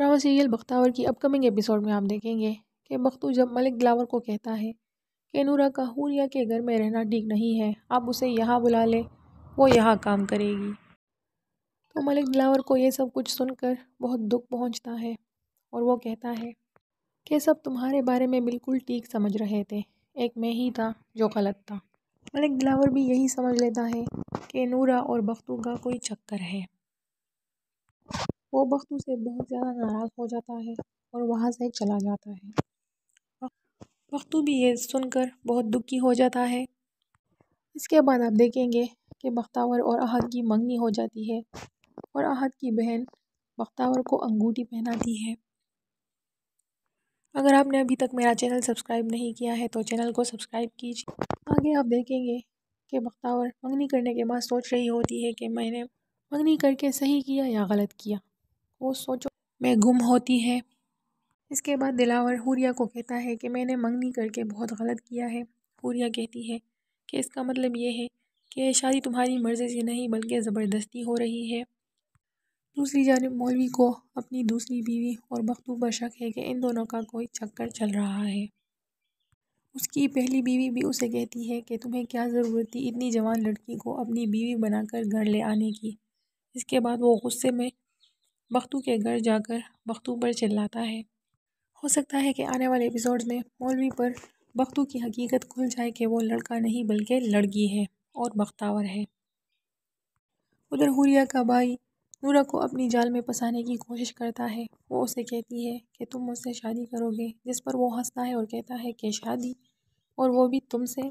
drama serial Bakhtawar की upcoming episode में आप देखेंगे कि बख्तू जब मलिक दिलावर को कहता है कि नूरा का हूरिया के घर में रहना ठीक नहीं है आप उसे यहाँ बुला लें वो यहाँ काम करेगी तो मलिक दिलावर को ये सब कुछ सुनकर बहुत दुख पहुँचता है और वो कहता है कि सब तुम्हारे बारे में बिल्कुल ठीक समझ रहे थे एक मैं ही था जो गलत था मलिक दिलावर भी यही समझ लेता है कि नूरा और बख्तू का कोई चक्कर है वो वक्त उसे बहुत ज़्यादा नाराज़ हो जाता है और वहाँ से चला जाता है बख्तू भी ये सुनकर बहुत दुखी हो जाता है इसके बाद आप देखेंगे कि बख्तावर और अहद की मंगनी हो जाती है और अहद की बहन बख्तावर को अंगूठी पहनाती है अगर आपने अभी तक मेरा चैनल सब्सक्राइब नहीं किया है तो चैनल को सब्सक्राइब कीजिए आगे आप देखेंगे कि बख्तावर मंगनी करने के बाद सोच रही होती है कि मैंने मंगनी करके सही किया या गलत किया वो सोचों में गुम होती है इसके बाद दिलावर हुरिया को कहता है कि मैंने मंगनी करके बहुत गलत किया है हुरिया कहती है कि इसका मतलब ये है कि शादी तुम्हारी मर्ज़ी से नहीं बल्कि ज़बरदस्ती हो रही है दूसरी जानब मौलवी को अपनी दूसरी बीवी और बख्तू पर शक है कि इन दोनों का कोई चक्कर चल रहा है उसकी पहली बीवी भी उसे कहती है कि तुम्हें क्या ज़रूरत थी इतनी जवान लड़की को अपनी बीवी बनाकर घर ले आने की इसके बाद वो गुस्से में बख्तू के घर जाकर बख्तू पर चिल्लाता है हो सकता है कि आने वाले एपिसोड में मौलवी पर बख्तू की हकीकत खुल जाए कि वो लड़का नहीं बल्कि लड़की है और बख्तावर है उधर हुरिया का भाई नूरा को अपनी जाल में फंसाने की कोशिश करता है वो उसे कहती है कि तुम मुझसे शादी करोगे जिस पर वो हंसता है और कहता है कि शादी और वो भी तुमसे